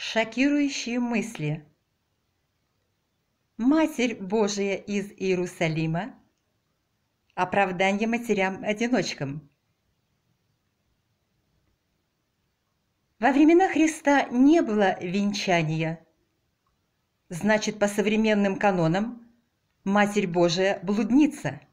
Шокирующие мысли. Матерь Божия из Иерусалима. Оправдание матерям-одиночкам. Во времена Христа не было венчания. Значит, по современным канонам Матерь Божия – блудница.